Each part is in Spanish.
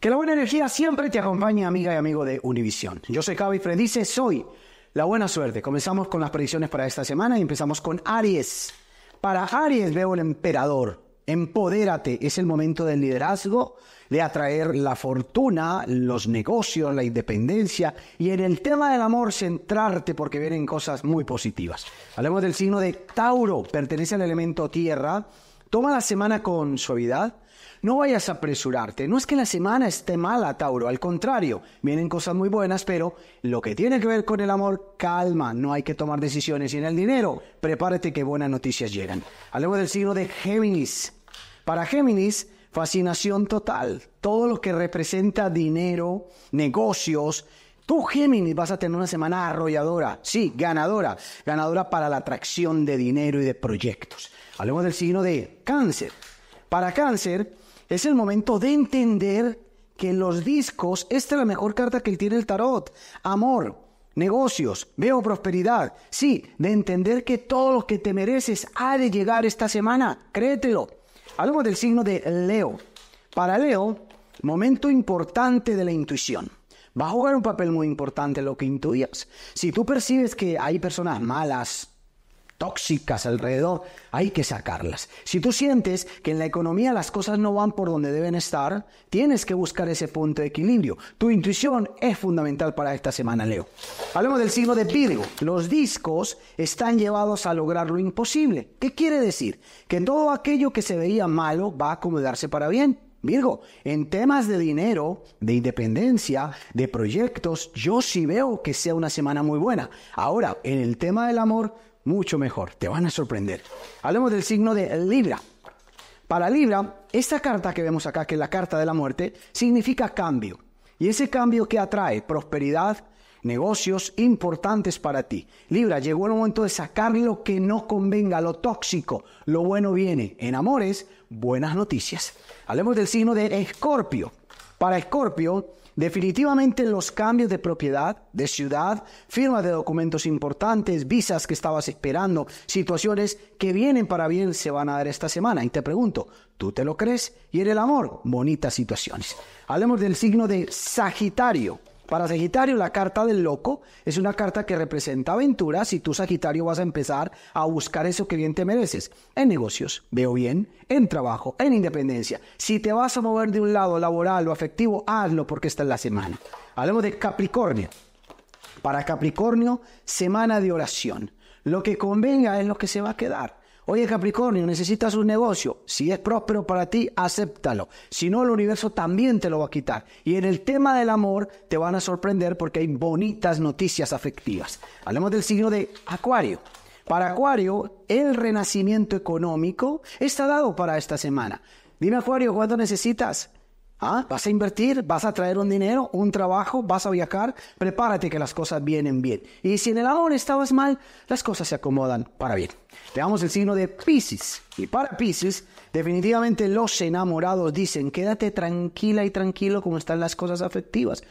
Que la buena energía siempre te acompañe, amiga y amigo de Univisión. Yo soy y Fredice, soy la buena suerte. Comenzamos con las predicciones para esta semana y empezamos con Aries. Para Aries veo el emperador. Empodérate, es el momento del liderazgo, de atraer la fortuna, los negocios, la independencia y en el tema del amor centrarte porque vienen cosas muy positivas. Hablemos del signo de Tauro, pertenece al elemento tierra Toma la semana con suavidad. No vayas a apresurarte. No es que la semana esté mala, Tauro. Al contrario, vienen cosas muy buenas, pero lo que tiene que ver con el amor, calma. No hay que tomar decisiones. Y en el dinero, prepárate que buenas noticias llegan. Hablemos del signo de Géminis. Para Géminis, fascinación total. Todo lo que representa dinero, negocios, Tú, Géminis, vas a tener una semana arrolladora, sí, ganadora, ganadora para la atracción de dinero y de proyectos. Hablemos del signo de cáncer. Para cáncer es el momento de entender que los discos, esta es la mejor carta que tiene el tarot, amor, negocios, veo prosperidad, sí, de entender que todo lo que te mereces ha de llegar esta semana, créetelo. Hablemos del signo de Leo. Para Leo, momento importante de la intuición va a jugar un papel muy importante lo que intuyas. Si tú percibes que hay personas malas, tóxicas alrededor, hay que sacarlas. Si tú sientes que en la economía las cosas no van por donde deben estar, tienes que buscar ese punto de equilibrio. Tu intuición es fundamental para esta semana, Leo. Hablemos del signo de Virgo. Los discos están llevados a lograr lo imposible. ¿Qué quiere decir? Que todo aquello que se veía malo va a acomodarse para bien. Virgo, en temas de dinero, de independencia, de proyectos, yo sí veo que sea una semana muy buena. Ahora, en el tema del amor, mucho mejor, te van a sorprender. Hablemos del signo de Libra. Para Libra, esta carta que vemos acá, que es la carta de la muerte, significa cambio. Y ese cambio que atrae prosperidad, negocios importantes para ti. Libra, llegó el momento de sacar lo que no convenga, lo tóxico. Lo bueno viene. En amores, buenas noticias. Hablemos del signo de Escorpio. Para Escorpio, definitivamente los cambios de propiedad, de ciudad, firmas de documentos importantes, visas que estabas esperando, situaciones que vienen para bien se van a dar esta semana. Y te pregunto, ¿tú te lo crees? Y en el amor, bonitas situaciones. Hablemos del signo de Sagitario. Para Sagitario, la carta del loco es una carta que representa aventuras y tú, Sagitario, vas a empezar a buscar eso que bien te mereces. En negocios, veo bien, en trabajo, en independencia. Si te vas a mover de un lado laboral o afectivo, hazlo porque está es la semana. Hablemos de Capricornio. Para Capricornio, semana de oración. Lo que convenga es lo que se va a quedar. Oye Capricornio, necesitas un negocio. Si es próspero para ti, acéptalo. Si no, el universo también te lo va a quitar. Y en el tema del amor, te van a sorprender porque hay bonitas noticias afectivas. Hablemos del signo de Acuario. Para Acuario, el renacimiento económico está dado para esta semana. Dime Acuario, ¿cuánto necesitas? ¿Ah? Vas a invertir, vas a traer un dinero, un trabajo, vas a viajar, prepárate que las cosas vienen bien. Y si en el amor estabas mal, las cosas se acomodan para bien. Te damos el signo de Pisces. Y para Pisces, definitivamente los enamorados dicen, quédate tranquila y tranquilo como están las cosas afectivas.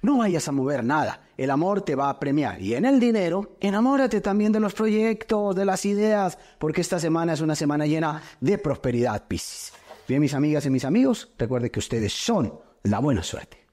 No vayas a mover nada, el amor te va a premiar. Y en el dinero, enamórate también de los proyectos, de las ideas, porque esta semana es una semana llena de prosperidad, Pisces. Bien, mis amigas y mis amigos, recuerde que ustedes son la buena suerte.